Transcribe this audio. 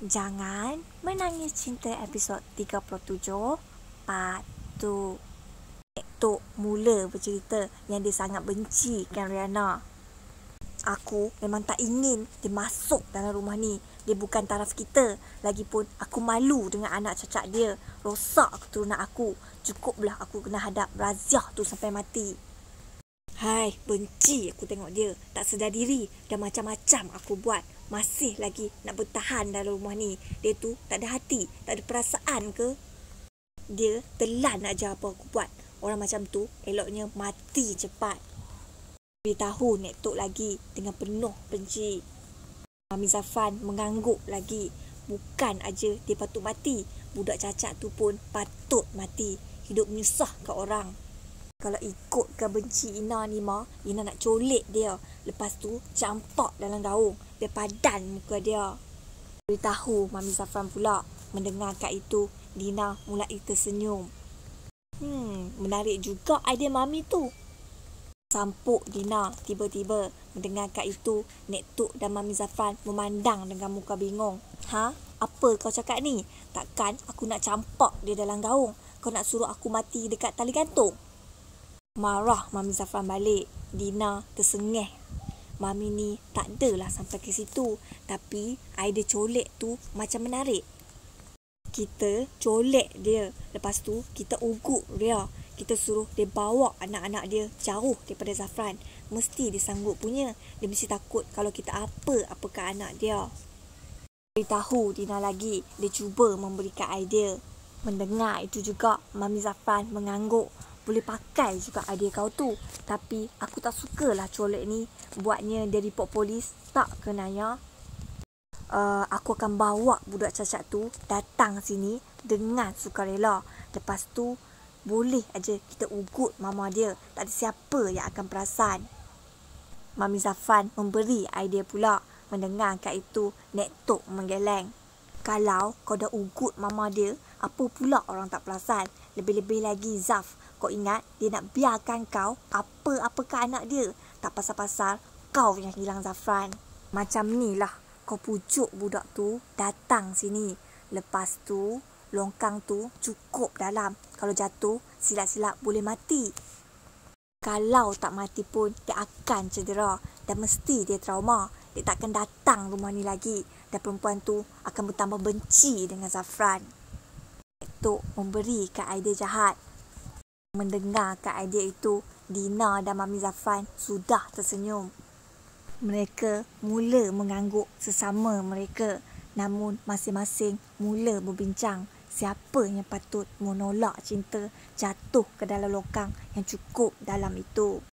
Jangan menangis cinta episod 37 Patu Tok mula bercerita yang dia sangat benci kan Riana. Aku memang tak ingin dia masuk dalam rumah ni Dia bukan taraf kita Lagipun aku malu dengan anak cacat dia Rosak keturunan aku Cukuplah aku kena hadap razia tu sampai mati Hai, benci aku tengok dia. Tak sedar diri. Dah macam-macam aku buat. Masih lagi nak bertahan dalam rumah ni. Dia tu tak ada hati. Tak ada perasaan ke? Dia telan aja apa aku buat. Orang macam tu eloknya mati cepat. Dia tahu Nek Tok lagi dengan penuh benci. Mami Zafan mengangguk lagi. Bukan aja dia patut mati. Budak cacat tu pun patut mati. Hidup menyusah ke orang. Kalau ikutkan benci Ina ni ma Ina nak colik dia Lepas tu campak dalam gaung Dia padan muka dia Beritahu Mami Zafran pula Mendengar kat itu Dina mulai tersenyum Hmm menarik juga idea Mami tu Sampuk Dina tiba-tiba Mendengar kat itu Nek Tok dan Mami Zafran memandang dengan muka bingung Ha? Apa kau cakap ni? Takkan aku nak campak dia dalam gaung Kau nak suruh aku mati dekat tali gantung? Marah Mami Zafran balik. Dina tersengih. Mami ni tak adalah sampai ke situ. Tapi idea colek tu macam menarik. Kita colek dia. Lepas tu kita ugut Ria. Kita suruh dia bawa anak-anak dia jauh daripada Zafran. Mesti dia sanggup punya. Dia mesti takut kalau kita apa apakah anak dia. Beritahu Dina lagi. Dia cuba memberikan idea. Mendengar itu juga, Mami Zafran mengangguk boleh pakai juga idea kau tu Tapi aku tak sukalah colok ni Buatnya dari report polis Tak ke Naya uh, Aku akan bawa budak cacat tu Datang sini Dengan sukarela Lepas tu Boleh aja kita ugut mama dia Tak ada siapa yang akan perasan Mami Zafan memberi idea pula Mendengar kat itu Nek Tok menggeleng Kalau kau dah ugut mama dia Apa pula orang tak perasan Lebih-lebih lagi Zaf kau ingat dia nak biarkan kau apa-apakah anak dia. Tak pasal-pasal kau yang hilang Zafran. Macam ni lah kau pujuk budak tu datang sini. Lepas tu longkang tu cukup dalam. Kalau jatuh silap-silap boleh mati. Kalau tak mati pun dia akan cedera dan mesti dia trauma. Dia takkan datang rumah ni lagi dan perempuan tu akan bertambah benci dengan Zafran. Tok memberi ke idea jahat Mendengar ke idea itu, Dina dan Mami Zafan sudah tersenyum. Mereka mula mengangguk sesama mereka. Namun masing-masing mula berbincang siapa yang patut menolak cinta jatuh ke dalam lokang yang cukup dalam itu.